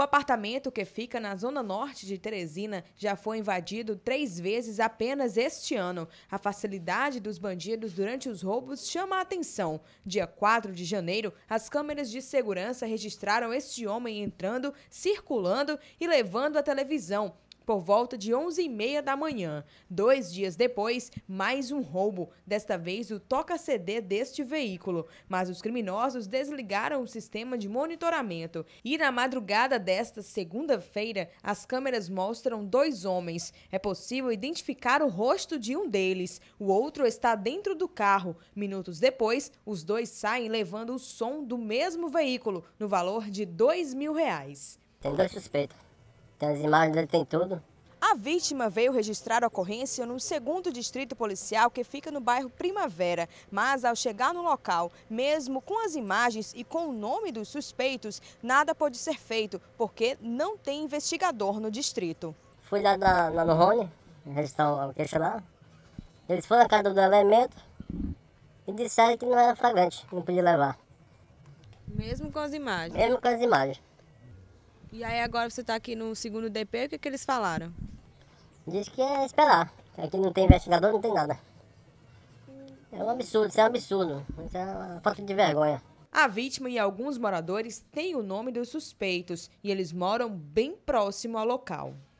O apartamento que fica na zona norte de Teresina já foi invadido três vezes apenas este ano. A facilidade dos bandidos durante os roubos chama a atenção. Dia 4 de janeiro, as câmeras de segurança registraram este homem entrando, circulando e levando a televisão por volta de 11h30 da manhã. Dois dias depois, mais um roubo, desta vez o toca-CD deste veículo. Mas os criminosos desligaram o sistema de monitoramento. E na madrugada desta segunda-feira, as câmeras mostram dois homens. É possível identificar o rosto de um deles. O outro está dentro do carro. Minutos depois, os dois saem levando o som do mesmo veículo, no valor de dois mil reais. Tem dois suspeitos. Tem as imagens dele, tem tudo. A vítima veio registrar a ocorrência no segundo distrito policial que fica no bairro Primavera, mas ao chegar no local, mesmo com as imagens e com o nome dos suspeitos, nada pode ser feito, porque não tem investigador no distrito. Fui lá na, na no Rony, registrar o queixa lá. Eles foram na casa do elemento e disseram que não era flagrante, não podia levar. Mesmo com as imagens? Mesmo com as imagens. E aí agora você está aqui no segundo DP, o que, que eles falaram? Diz que é esperar. Aqui é não tem investigador, não tem nada. É um absurdo, isso é um absurdo. Isso é uma falta de vergonha. A vítima e alguns moradores têm o nome dos suspeitos e eles moram bem próximo ao local.